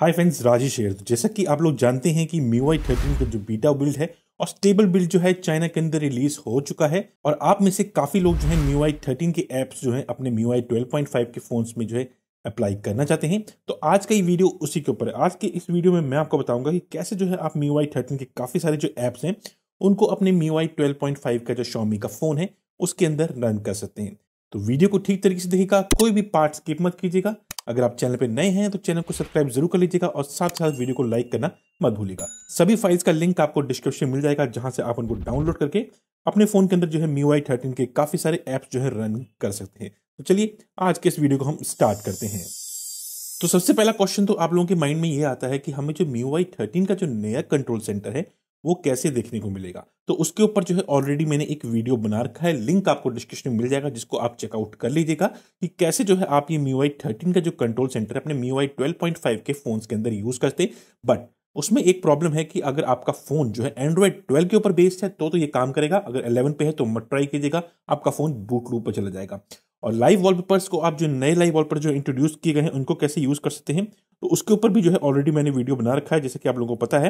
hi friends Rajesh शेर जैसा कि आप लोग जानते हैं कि MIUI थर्टीन का जो बीटा बिल्ड है और स्टेबल बिल्ड जो है चाइना के अंदर रिलीज हो चुका है और आप में से काफी लोग जो है MIUI थर्टीन के एप्स जो है अपने पॉइंट फाइव के फोन में जो है अप्लाई करना चाहते हैं तो आज का ये वीडियो उसी के ऊपर है आज के इस वीडियो में मैं आपको बताऊंगा कि कैसे जो है आप MIUI थर्टीन के काफी सारे जो एप्स हैं उनको अपने ट्वेल्व पॉइंट फाइव का जो शॉमी का फोन है उसके अंदर रन कर सकते हैं तो वीडियो को ठीक तरीके से देखिएगा कोई भी पार्ट स्किप मत कीजिएगा अगर आप चैनल पर नए हैं तो चैनल को सब्सक्राइब जरूर कर लीजिएगा और साथ साथ वीडियो को लाइक करना मत भूलिएगा सभी फाइल्स का लिंक आपको डिस्क्रिप्शन मिल जाएगा जहां से आप उनको डाउनलोड करके अपने फोन के अंदर जो है मी वाई थर्टीन के काफी सारे ऐप्स जो है रन कर सकते हैं तो चलिए आज के इस वीडियो को हम स्टार्ट करते हैं तो सबसे पहला क्वेश्चन तो आप लोगों के माइंड में ये आता है कि हमें जो मी वाई थर्टीन का जो नया कंट्रोल सेंटर है वो कैसे देखने को मिलेगा तो उसके ऊपर जो है ऑलरेडी मैंने एक वीडियो बना रखा है लिंक आपको डिस्क्रिप्शन में मिल जाएगा जिसको आप चेकआउट कर लीजिएगा कि कैसे जो है आप ये मी वाई थर्टीन का जो कंट्रोल सेंटर है अपने MIUI twelve point five के फोन्स के अंदर यूज़ करते बट उसमें एक प्रॉब्लम है कि अगर आपका फ़ोन जो है एंड्रॉयड ट्वेल्व के ऊपर बेस्ड है तो तो ये काम करेगा अगर 11 पे है तो मत ट्राई कीजिएगा आपका फ़ोन बूट लूप पर चला जाएगा और लाइव वॉलपेपर्स को आप जो नए लाइव वॉलपेपर जो इंट्रोड्यूस किए गए हैं उनको कैसे यूज़ कर सकते हैं तो उसके ऊपर भी जो है ऑलरेडी मैंने वीडियो बना रखा है जैसे कि आप लोगों को पता है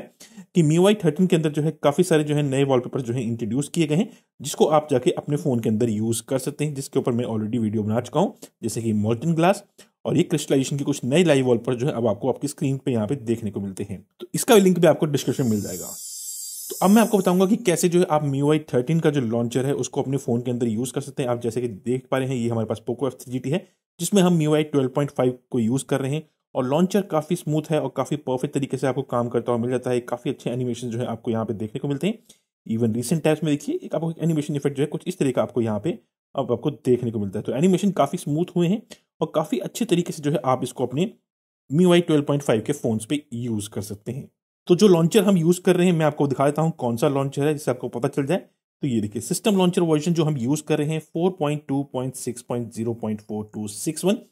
कि मी वाई थर्टीन के अंदर जो है काफ़ी सारे जो है नए वॉलपेपर जो है इंट्रोड्यूस किए गए हैं जिसको आप जाके अपने फ़ोन के अंदर यूज़ कर सकते हैं जिसके ऊपर मैं ऑलरेडी वीडियो बना चुका हूँ जैसे कि मोल्टन ग्लास और ये क्रिस्टलाइजेशन के कुछ नए लाइव वॉलपेपर जो है अब आपको आपकी स्क्रीन पर यहाँ पे देखने को मिलते हैं तो इसका लिंक भी आपको डिस्क्रिप्शन मिल जाएगा तो अब मैं आपको बताऊंगा कि कैसे जो है आप मी वाई थर्टीन का जो लॉन्चर है उसको अपने फ़ोन के अंदर यूज़ कर सकते हैं आप जैसे कि देख पा रहे हैं ये हमारे पास पोको एफ थ्री है जिसमें हम MIUI twelve point five को यूज़ कर रहे हैं और लॉन्चर काफ़ी स्मूथ है और काफ़ी परफेक्ट तरीके से आपको काम करता हुआ मिल जाता है काफ़ी अच्छे एनिमेशन जो है आपको यहाँ पे देखने को मिलते हैं इवन रिसेंट टाइप्स में देखिए एक आपको एनिमेशन इफेक्ट जो है कुछ इस तरह का आपको यहाँ पे अब आपको देखने को मिलता है तो एनिमेशन काफ़ी स्मूथ हुए हैं और काफ़ी अच्छे तरीके से जो है आप इसको अपने MIUI twelve point five के फोन पे यूज़ कर सकते हैं तो जो लॉन्चर हम यूज़ कर रहे हैं मैं आपको दिखा देता हूँ कौन सा लॉन्चर है जिससे आपको पता चल जाए तो ये देखिए सिस्टम लॉन्चर वर्जन जो हम यूज़ कर रहे हैं फोर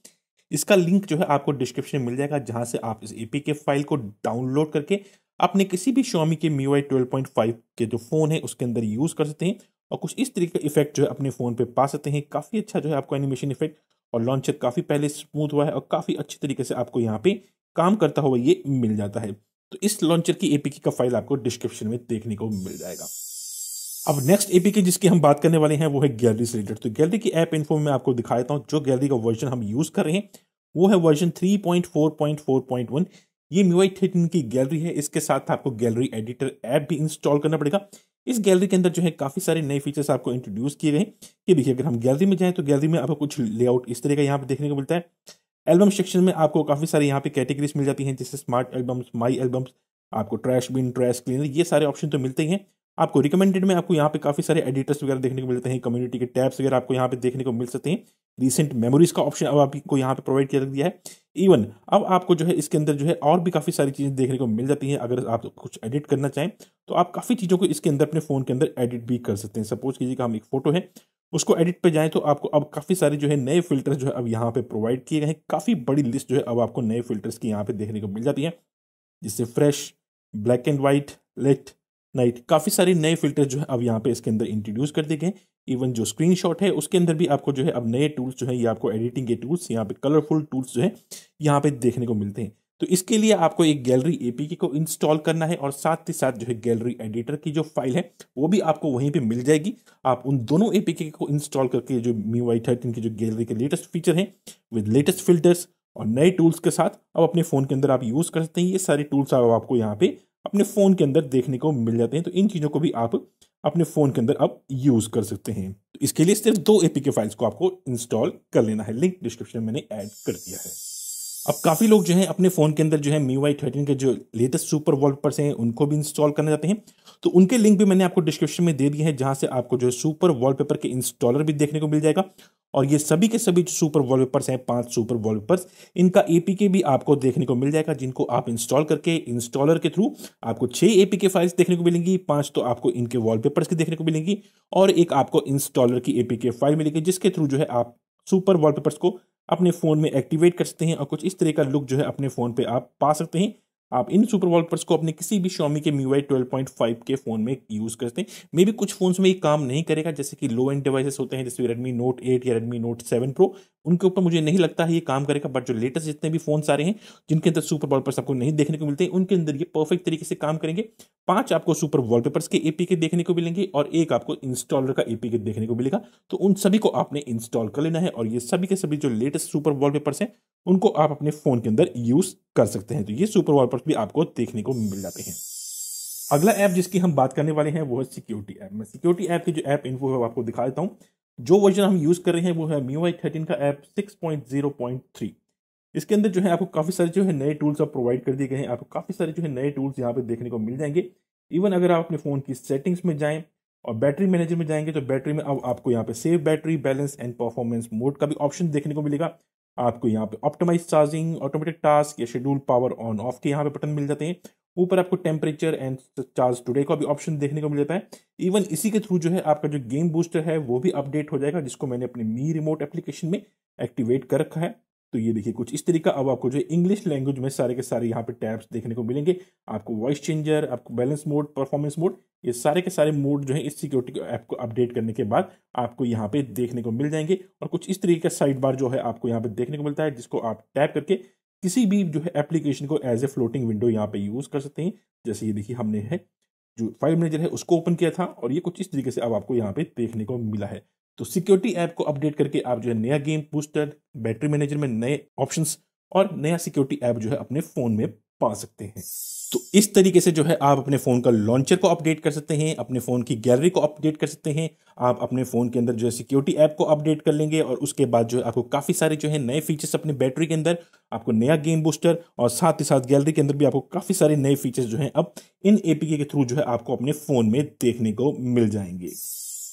इसका लिंक जो है आपको डिस्क्रिप्शन में मिल जाएगा जहाँ से आप इस एपीके फाइल को डाउनलोड करके अपने किसी भी शॉमी के मी वाई के जो फ़ोन है उसके अंदर यूज़ कर सकते हैं और कुछ इस तरीके का इफेक्ट जो है अपने फ़ोन पे पा सकते हैं काफ़ी अच्छा जो है आपको एनिमेशन इफेक्ट और लॉन्चर काफ़ी पहले स्मूथ हुआ है और काफ़ी अच्छे तरीके से आपको यहाँ पे काम करता हुआ ये मिल जाता है तो इस लॉन्चर की एपीके का फाइल आपको डिस्क्रिप्शन में देखने को मिल जाएगा अब नेक्स्ट एपीके जिसकी हम बात करने वाले हैं वो है गैलरी से रिलेटेड तो गैलरी की ऐप इन्फो में आपको दिखा देता हूँ जो गैलरी का वर्जन हम यूज़ कर रहे हैं वो है वर्जन 3.4.4.1 ये मीवाई थर्टीन की गैलरी है इसके साथ आपको गैलरी एडिटर ऐप भी इंस्टॉल करना पड़ेगा इस गैलरी के अंदर जो है काफ़ी सारे नए फीचर्स आपको इंट्रोड्यूस किए गए कि देखिए अगर हम गैलरी में जाएं तो गैलरी में आपको कुछ लेआउट इस तरह का यहाँ पर देखने को मिलता है एल्बम सेक्शन में आपको काफ़ी सारे यहाँ पे कैटेगरीज मिल जाती हैं जैसे स्मार्ट एल्बम्स माई एल्बम्स आपको ट्रैश बिन ट्रैश क्लीनर ये सारे ऑप्शन तो मिलते ही हैं आपको रिकमेंडेड में आपको यहाँ पे काफ़ी सारे एडिटर्स वगैरह देखने को मिलते हैं कम्युनिटी के टैब्स वगैरह आपको यहाँ पे देखने को मिल सकते हैं रिसेंट मेमोरीज का ऑप्शन अब आपको यहाँ पे प्रोवाइड किया दिया है इवन अब आपको जो है इसके अंदर जो है और भी काफ़ी सारी चीज़ें देखने को मिल जाती हैं अगर आप कुछ एडिट करना चाहें तो आप काफ़ी चीज़ों को इसके अंदर अपने फ़ोन के अंदर एडिट भी कर सकते हैं सपोज कीजिएगा हम एक फ़ोटो है उसको एडिट पे जाएं तो आपको अब काफ़ी सारे जो है नए फिल्टर्स जो है अब यहाँ पर प्रोवाइड किए गए हैं काफ़ी बड़ी लिस्ट जो है अब आपको नए फिल्टर्स की यहाँ पे देखने को मिल जाती है जिससे fresh black and white late night काफ़ी सारे नए फिल्टर जो है अब यहाँ पे इसके अंदर इंट्रोड्यूस कर दिए गए इवन जो स्क्रीनशॉट है उसके अंदर भी आपको जो है अब नए टूल्स जो है ये आपको एडिटिंग के टूल्स यहाँ पे कलरफुल टूल्स जो है यहाँ पे देखने को मिलते हैं तो इसके लिए आपको एक गैलरी एपीके को इंस्टॉल करना है और साथ ही साथ जो है गैलरी एडिटर की जो फाइल है वो भी आपको वहीं पे मिल जाएगी आप उन दोनों एपीके को इंस्टॉल करके जो मी वाई थर्टीन की जो गैलरी के लेटेस्ट फीचर हैं विद लेटेस्ट फिल्टर्स और नए टूल्स के साथ अब अपने फ़ोन के अंदर आप यूज़ कर सकते हैं ये सारे टूल्स आपको यहाँ पे अपने फ़ोन के अंदर देखने को मिल जाते हैं तो इन चीज़ों को भी आप अपने फ़ोन के अंदर अब यूज़ कर सकते हैं तो इसके लिए सिर्फ दो ए के फाइल्स को आपको इंस्टॉल कर लेना है लिंक डिस्क्रिप्शन में मैंने ऐड कर दिया है अब काफ़ी लोग जो है अपने फ़ोन के अंदर जो है मीवाई थर्टीन के जो लेटेस्ट सुपर वॉलपेपर्स हैं उनको भी इंस्टॉल करने जाते हैं तो उनके लिंक भी मैंने आपको डिस्क्रिप्शन में दे दिए हैं जहां से आपको जो है सुपर वॉलपेपर के इंस्टॉलर भी देखने को मिल जाएगा और ये सभी के सभी जो सुपर पेपर्स हैं पांच सुपर वॉलपेपर्स इनका एपीके भी आपको देखने को मिल जाएगा जिनको आप इंस्टॉल करके इंस्टॉलर के थ्रू आपको छह एपीके फाइल्स देखने को मिलेंगी पांच तो आपको इनके वॉलपेपर्स की देखने को मिलेंगी और एक आपको इंस्टॉलर की एपीके फाइल मिलेगी जिसके थ्रू जो है आप सुपर वॉलपेपर्स को अपने फ़ोन में एक्टिवेट कर सकते हैं और कुछ इस तरह का लुक जो है अपने फ़ोन पर आप पा सकते हैं आप इन सुपर वॉल्पर्स को अपने किसी भी शॉमी के MIUI 12.5 के फ़ोन में यूज़ करते हैं मे भी कुछ फ़ोन्स में ये काम नहीं करेगा जैसे कि लो एंड डिवाइसेस होते हैं जैसे रेडमी नोट एट या रेडमी नोट सेवन प्रो उनके ऊपर मुझे नहीं लगता है ये काम करेगा बट जो लेटेस्ट जितने भी फोन सारे हैं जिनके अंदर सुपर वॉलपेपर्स आपको नहीं देखने को मिलते हैं उनके अंदर ये परफेक्ट तरीके से काम करेंगे पांच आपको सुपर वॉलपेपर्स के एपी के देखने को मिलेंगे और एक आपको इंस्टॉलर का एपी के देखने को मिलेगा तो उन सभी को आपने इंस्टॉल कर लेना है और ये सभी के सभी जो लेटेस्ट सुपर पेपर्स हैं उनको आप अपने फ़ोन के अंदर यूज़ कर सकते हैं तो ये सुपर वॉल भी आपको देखने को मिल जाते हैं अगला ऐप जिसकी हम बात करने वाले हैं वो है सिक्योरिटी ऐप मैं सिक्योरिटी ऐप की जो ऐप इन्फो है आपको दिखा देता हूँ जो वर्जन हम यूज़ कर रहे हैं वो है मी वाई थर्टीन का app six point zero point three इसके अंदर जो है आपको काफ़ी सारे जो है नए टूल्स आप प्रोवाइड कर दिए गए हैं आपको काफ़ी सारे जो है नए टूल्स यहाँ पे देखने को मिल जाएंगे इवन अगर आप अपने फ़ोन की सेटिंग्स में जाएं और बैटरी मैनेजर में जाएंगे तो बैटरी में अब आपको यहाँ पे save battery balance and performance mode का भी ऑप्शन देखने को मिलेगा आपको यहाँ पे ऑप्टोमाइज चार्जिंग ऑटोमेटिक टास्क या शेड्यूल पावर ऑन ऑफ के यहाँ पे बटन मिल जाते हैं ऊपर आपको टेम्परेचर एंड चार्ज टुडे का भी ऑप्शन देखने को मिल जाता है इवन इसी के थ्रू जो है आपका जो गेम बूस्टर है वो भी अपडेट हो जाएगा जिसको मैंने अपने मी रिमोट एप्लीकेशन में एक्टिवेट कर रखा है तो ये देखिए कुछ इस तरीका अब आपको जो इंग्लिश लैंग्वेज में सारे के सारे यहाँ पे टैब्स देखने को मिलेंगे आपको वॉइस चेंजर आपको बैलेंस मोड परफॉर्मेंस मोड ये सारे के सारे मोड जो है इस सिक्योरिटी ऐप को अपडेट करने के बाद आपको यहाँ पे देखने को मिल जाएंगे और कुछ इस तरीके का साइड बार जो है आपको यहाँ पे देखने को मिलता है जिसको आप टैप करके किसी भी जो है एप्लीकेशन को एज ए फ्लोटिंग विंडो यहाँ पे यूज़ कर सकते हैं जैसे ये देखिए हमने है जो फाइल मैनेजर है उसको ओपन किया था और ये कुछ इस तरीके से अब आपको यहाँ पे देखने को मिला है तो सिक्योरिटी ऐप को अपडेट करके आप जो है नया गेम बूस्टर बैटरी मैनेजर में नए ऑप्शन और नया सिक्योरिटी ऐप जो है अपने फ़ोन में पा सकते हैं तो इस तरीके से जो है आप अपने फ़ोन का लॉन्चर को अपडेट कर सकते हैं अपने फ़ोन की गैलरी को अपडेट कर सकते हैं आप अपने फ़ोन के अंदर जो है सिक्योरिटी ऐप को अपडेट कर लेंगे और उसके बाद जो है आपको काफ़ी सारे जो है नए फीचर्स अपने बैटरी के अंदर आपको नया गेम बूस्टर और साथ ही साथ गैलरी के अंदर भी आपको काफ़ी सारे नए फीचर्स जो है अब इन एपीके के थ्रू जो है आपको अपने फ़ोन में देखने को मिल जाएंगे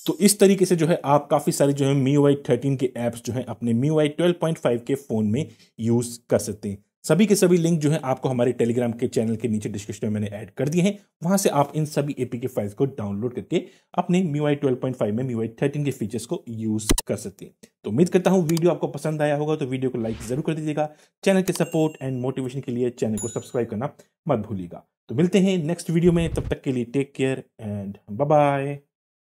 तो इस तरीके से जो है आप काफ़ी सारे जो है मी वाई थर्टीन के ऐप्स जो है अपने MIUI twelve point five के फ़ोन में यूज़ कर सकते हैं सभी के सभी लिंक जो है आपको हमारे टेलीग्राम के चैनल के नीचे डिस्क्रिप्शन में मैंने ऐड कर दिए हैं वहां से आप इन सभी एपी के फाइल्स को डाउनलोड करके अपने मी आई में मी आई के फीचर्स को यूज कर सकते हैं तो उम्मीद करता हूँ वीडियो आपको पसंद आया होगा तो वीडियो को लाइक जरूर कर दीजिएगा चैनल के सपोर्ट एंड मोटिवेशन के लिए चैनल को सब्सक्राइब करना मत भूलिएगा तो मिलते हैं नेक्स्ट वीडियो में तब तक के लिए टेक केयर एंड बाय